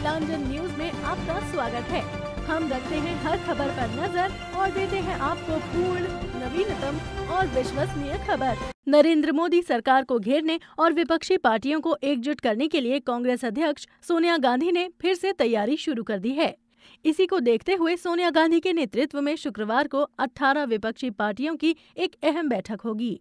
नीलांजन news में आपका स्वागत है हम रखते हैं हर खबर पर नजर और देते हैं आपको पूर्ण नवीनतम और विश्वसनीय खबर नरेंद्र मोदी सरकार को घेरने और विपक्षी पार्टियों को एकजुट करने के लिए कांग्रेस अध्यक्ष सोनिया गांधी ने फिर से तैयारी शुरू कर दी है इसी को देखते हुए सोनिया गांधी के नेतृत्व में शुक्रवार को 18 विपक्षी पार्टियों की एक अहम बैठक होगी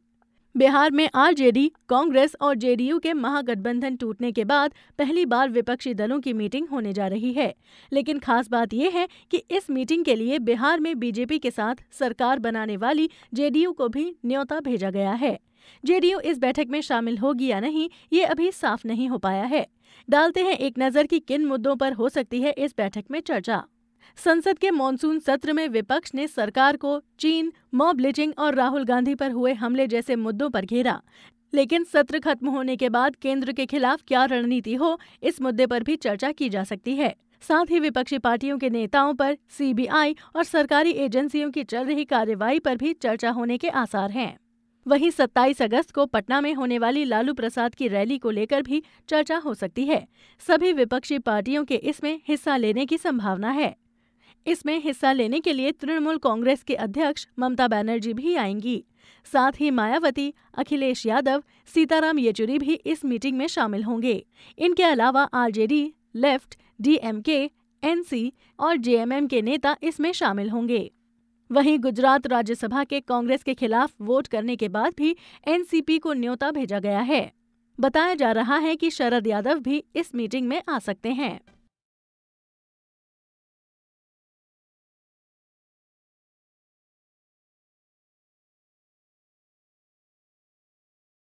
बिहार में आरजेडी, कांग्रेस और जेडीयू के महागठबंधन टूटने के बाद पहली बार विपक्षी दलों की मीटिंग होने जा रही है लेकिन खास बात यह है कि इस मीटिंग के लिए बिहार में बीजेपी के साथ सरकार बनाने वाली जेडीयू को भी न्योता भेजा गया है जेडीयू इस बैठक में शामिल होगी या नहीं ये अभी साफ नहीं हो पाया है डालते हैं एक नज़र कि किन मुद्दों पर हो सकती है इस बैठक में चर्चा संसद के मानसून सत्र में विपक्ष ने सरकार को चीन मॉब लिचिंग और राहुल गांधी पर हुए हमले जैसे मुद्दों पर घेरा लेकिन सत्र खत्म होने के बाद केंद्र के खिलाफ क्या रणनीति हो इस मुद्दे पर भी चर्चा की जा सकती है साथ ही विपक्षी पार्टियों के नेताओं पर सीबीआई और सरकारी एजेंसियों की चल रही कार्यवाही पर भी चर्चा होने के आसार हैं वहीं 27 अगस्त को पटना में होने वाली लालू प्रसाद की रैली को लेकर भी चर्चा हो सकती है सभी विपक्षी पार्टियों के इसमें हिस्सा लेने की संभावना है इसमें हिस्सा लेने के लिए तृणमूल कांग्रेस के अध्यक्ष ममता बनर्जी भी आएंगी साथ ही मायावती अखिलेश यादव सीताराम येचुरी भी इस मीटिंग में शामिल होंगे इनके अलावा आरजेडी लेफ्ट डीएमके एनसी और जेएमएम के नेता इसमें शामिल होंगे वहीं गुजरात राज्यसभा के कांग्रेस के खिलाफ वोट करने के बाद भी एनसीपी को न्योता भेजा गया है बताया जा रहा है कि शरद यादव भी इस मीटिंग में आ सकते हैं